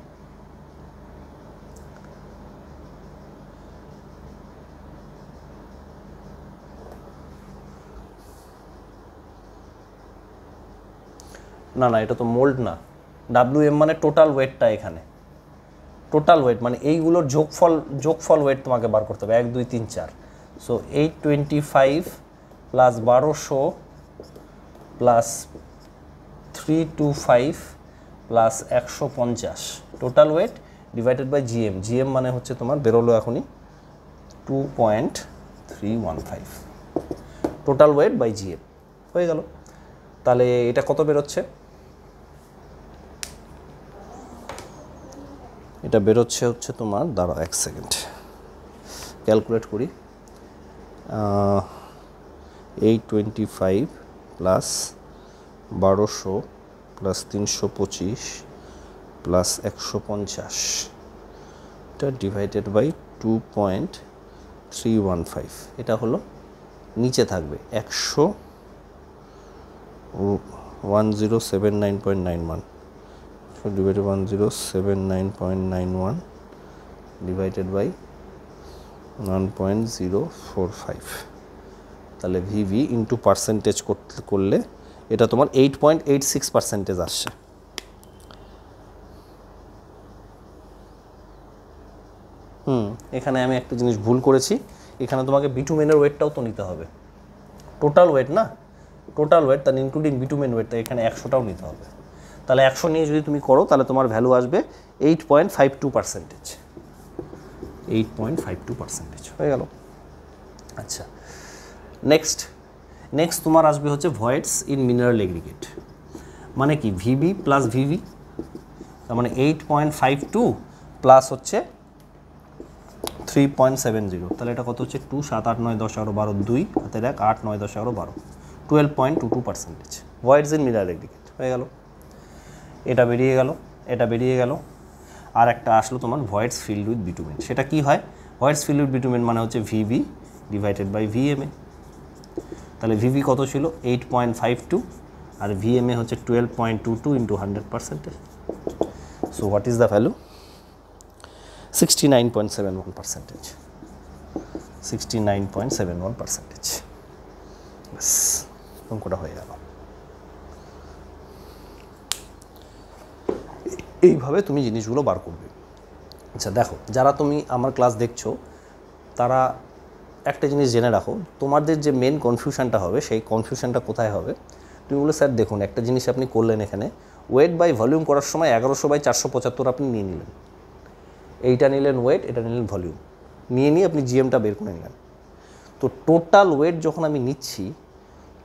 না না এটা তো মোল্ড না ডাব্লিউ এম মানে টোটাল ওয়েটটা এখানে টোটাল ওয়েট মানে এইগুলোর যোগফল যোগফল ওয়েট তোমাকে বার করতে হবে এক দুই তিন চার so eight twenty five plus বারোশো plus three two five plus একশো পঞ্চাশ total weight divided by GM GM মানে হচ্ছে তোমার বেরোলো এখনই two point three one five total weight by GM হয়ে গেল তাহলে এটা কত বেরোচ্ছে এটা বেরোচ্ছে হচ্ছে তোমার দাঁড়াও এক সেকেন্ড ক্যালকুলেট করি এইট টোয়েন্টি ফাইভ প্লাস বারোশো প্লাস তিনশো পঁচিশ প্লাস একশো পঞ্চাশ এটা divided by two point three one five এটা হলো নিচে থাকবে একশো one zero seven nine point nine one divided one zero seven nine point nine one divided by one point zero four five তাহলে ভিভি ইন্টু পার্সেন্টেজ করলে এটা তোমার eight point eight six percentage আসছে হুম এখানে আমি একটা জিনিস ভুল করেছি এখানে তোমাকে বিটুমেনের ওয়েটটাও তো নিতে হবে টোটাল ওয়েট না টোটাল ওয়েট তার ইনক্লুডিং বিটুমেন ওয়েট এখানে একশোটাও নিতে হবে তাহলে একশো নিয়ে যদি তুমি করো তাহলে তোমার ভ্যালু আসবে eight point five two percentage eight point five two percentage হয়ে গেল আচ্ছা নেক্সট নেক্সট তোমার আসবে হচ্ছে ভয়েডস ইন মিনারেল এগ্রিগেট মানে কি ভিবি প্লাস ভিভি তার মানে eight point five two plus হচ্ছে থ্রি পয়েন্ট সেভেন জিরো তাহলে এটা কত হচ্ছে টু সাত আট নয় দশ এগারো বারো দুই হাতে এক আট নয় দশ এগারো বারো twelve point two two percentage voids in mineral aggregate হয়ে গেল এটা বেরিয়ে গেল এটা বেরিয়ে গেল আর একটা আসলো তোমার ভয়েডস ফিল্ড উইথ বিটুমেন সেটা কী হয় ভয়েডস ফিল্ড উইথ বিটুমেন মানে হচ্ছে ভিবি ডিভাইডেড বাই ভিএমএ তাহলে ভিভি কত ছিল এইট পয়েন্ট ফাইভ টু আর ভিএমএ হচ্ছে twelve point two two into hundred percentage so what is the value sixty nine point seven one percentage sixty nine point seven one percentage ব্যাস অঙ্কটা হয়ে গেল এইভাবে তুমি জিনিসগুলো বার করবে আচ্ছা দেখো যারা তুমি আমার ক্লাস দেখছো তারা একটা জিনিস জেনে রাখো তোমাদের যে মেন কনফিউশনটা হবে সেই কনফিউশনটা কোথায় হবে তুমি বলে স্যার দেখুন একটা জিনিস আপনি করলেন এখানে ওয়েট বাই ভলিউম করার সময় এগারোশো বাই চারশো পঁচাত্তর আপনি নিয়ে নিলেন এইটা নিলেন ওয়েট এটা নিলেন ভলিউম নিয়ে নিয়ে আপনি জিএমটা বের করে নিলেন তো টোটাল ওয়েট যখন আমি নিচ্ছি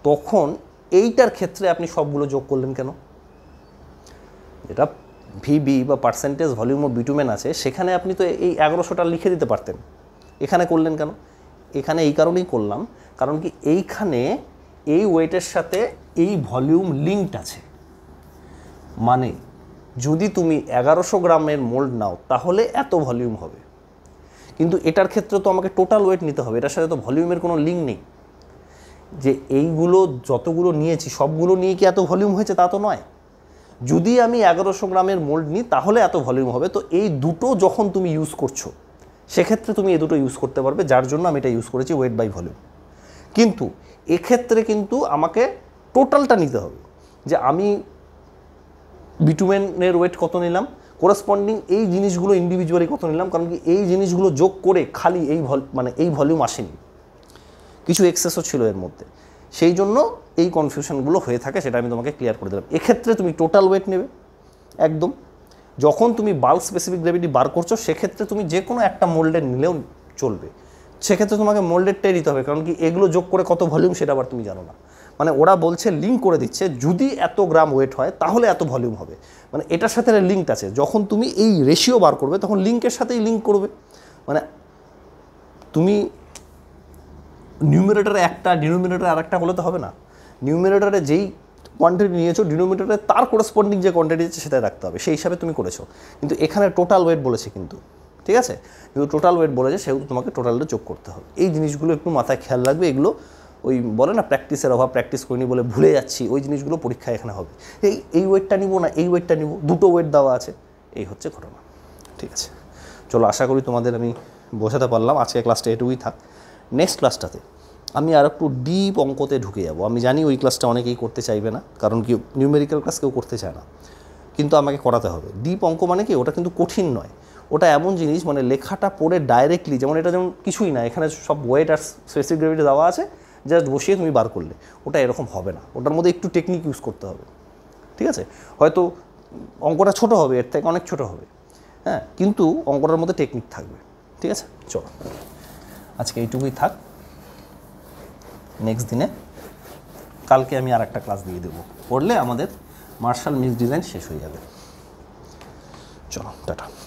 তখন এইটার ক্ষেত্রে আপনি সবগুলো যোগ করলেন কেন যেটা ভিবি বা পার্সেন্টেজ ভলিউম ও বিটুমেন আছে সেখানে আপনি তো এই এগারোশোটা লিখে দিতে পারতেন এখানে করলেন কেন এখানে এই কারণেই করলাম কারণ কি এইখানে এই ওয়েটের সাথে এই ভলিউম লিঙ্কড আছে মানে যদি তুমি এগারোশো গ্রামের মোল্ড নাও তাহলে এত ভলিউম হবে কিন্তু এটার ক্ষেত্রে তো আমাকে টোটাল ওয়েট নিতে হবে এটার সাথে তো ভলিউমের কোনো লিঙ্ক নেই যে এইগুলো যতগুলো নিয়েছি সবগুলো নিয়ে কি এত ভলিউম হয়েছে তা তো নয় যদি আমি এগারোশো গ্রামের মোল্ড নিই তাহলে এত ভলিউম হবে তো এই দুটো যখন তুমি ইউজ করছো সেক্ষেত্রে তুমি এ দুটো ইউজ করতে পারবে যার জন্য আমি এটা ইউজ করেছি ওয়েট বাই ভলিউম কিন্তু এক্ষেত্রে কিন্তু আমাকে টোটালটা নিতে হবে যে আমি বিটুমেনের ওয়েট কত নিলাম করেসপন্ডিং এই জিনিসগুলো ইন্ডিভিজুয়ালি কত নিলাম কারণ কি এই জিনিসগুলো যোগ করে খালি এই ভল মানে এই ভলিউম আসেনি কিছু এক্সেসও ছিল এর মধ্যে সেই জন্য এই কনফিউশনগুলো হয়ে থাকে সেটা আমি তোমাকে ক্লিয়ার করে দিলাম এক্ষেত্রে তুমি টোটাল ওয়েট নেবে একদম যখন তুমি বাল্ক স্পেসিফিক গ্র্যাভিটি বার করছো সেক্ষেত্রে তুমি যে কোনো একটা মোল্ডের নিলেও চলবে সেক্ষেত্রে তোমাকে মোল্ডেডটাই নিতে হবে কারণ কি এগুলো যোগ করে কত ভলিউম সেটা আবার তুমি জানো না মানে ওরা বলছে লিঙ্ক করে দিচ্ছে যদি এত গ্রাম ওয়েট হয় তাহলে এত ভলিউম হবে মানে এটার সাথে লিঙ্ক আছে যখন তুমি এই রেশিও বার করবে তখন লিঙ্কের সাথেই লিঙ্ক করবে মানে তুমি নিউমিনেটারে একটা ডিনোমিনেটারে আর একটা হলে তো হবে না নিউমিনেটারে যেই কোয়ান্টিটি নিয়েছো ডিনোমিটারে তার করেসপন্ডিং যে কোয়ান্টিটি আছে সেটা রাখতে হবে সেই হিসাবে তুমি করেছো কিন্তু এখানে টোটাল ওয়েট বলেছে কিন্তু ঠিক আছে কিন্তু টোটাল ওয়েট বলেছে সেহেতু তোমাকে টোটালটা যোগ করতে হবে এই জিনিসগুলো একটু মাথায় খেয়াল রাখবে এগুলো ওই বলে না প্র্যাকটিসের অভাব প্র্যাকটিস করিনি বলে ভুলে যাচ্ছি ওই জিনিসগুলো পরীক্ষা এখানে হবে এই এই ওয়েটটা নিবো না এই ওয়েটটা নিবো দুটো ওয়েট দেওয়া আছে এই হচ্ছে ঘটনা ঠিক আছে চলো আশা করি তোমাদের আমি বোঝাতে পারলাম আজকে ক্লাসটা এটুকুই থাক নেক্সট ক্লাসটাতে আমি আর একটু ডিপ অঙ্কতে ঢুকে যাব আমি জানি ওই ক্লাসটা অনেকেই করতে চাইবে না কারণ কি নিউমেরিক্যাল ক্লাস কেউ করতে চায় না কিন্তু আমাকে করাতে হবে ডিপ অঙ্ক মানে কি ওটা কিন্তু কঠিন নয় ওটা এমন জিনিস মানে লেখাটা পড়ে ডাইরেক্টলি যেমন এটা যেমন কিছুই না এখানে সব ওয়েট আর স্পেসিফিক গ্রেভিটি দেওয়া আছে জাস্ট বসিয়ে তুমি বার করলে ওটা এরকম হবে না ওটার মধ্যে একটু টেকনিক ইউজ করতে হবে ঠিক আছে হয়তো অঙ্কটা ছোট হবে এর থেকে অনেক ছোট হবে হ্যাঁ কিন্তু অঙ্কটার মধ্যে টেকনিক থাকবে ঠিক আছে চলো আজকে এইটুকুই থাক নেক্সট দিনে কালকে আমি আর একটা ক্লাস দিয়ে দেবো পড়লে আমাদের মার্শাল মিক্স ডিজাইন শেষ হয়ে যাবে চলো টাটা